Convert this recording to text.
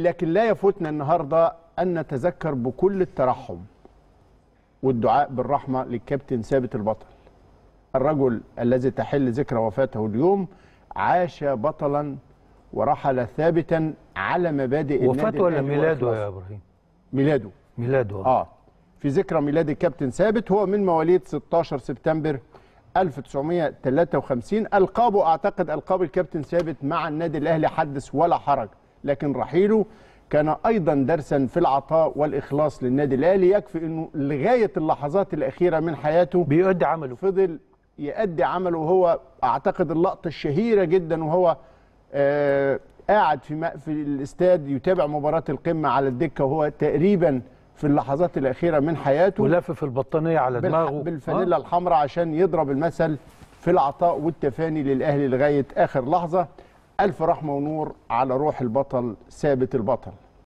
لكن لا يفوتنا النهارده أن نتذكر بكل الترحم والدعاء بالرحمة للكابتن ثابت البطل الرجل الذي تحل ذكرى وفاته اليوم عاش بطلا ورحل ثابتا على مبادئ وفاته ولا ميلاده يا ابراهيم ميلاده ميلاده اه في ذكرى ميلاد الكابتن ثابت هو من مواليد 16 سبتمبر 1953 القابه اعتقد القاب الكابتن ثابت مع النادي الاهلي حدث ولا حرج لكن رحيله كان أيضا درسا في العطاء والإخلاص للنادي الأهلي يكفي أنه لغاية اللحظات الأخيرة من حياته بيؤدي عمله فضل يؤدي عمله وهو أعتقد اللقطة الشهيرة جدا وهو آه قاعد في, في الاستاد يتابع مباراة القمة على الدكة وهو تقريبا في اللحظات الأخيرة من حياته ولافف البطانية على دماغه بالفانيلا آه. الحمراء عشان يضرب المثل في العطاء والتفاني للأهلي لغاية آخر لحظة ألف رحمة ونور على روح البطل ثابت البطل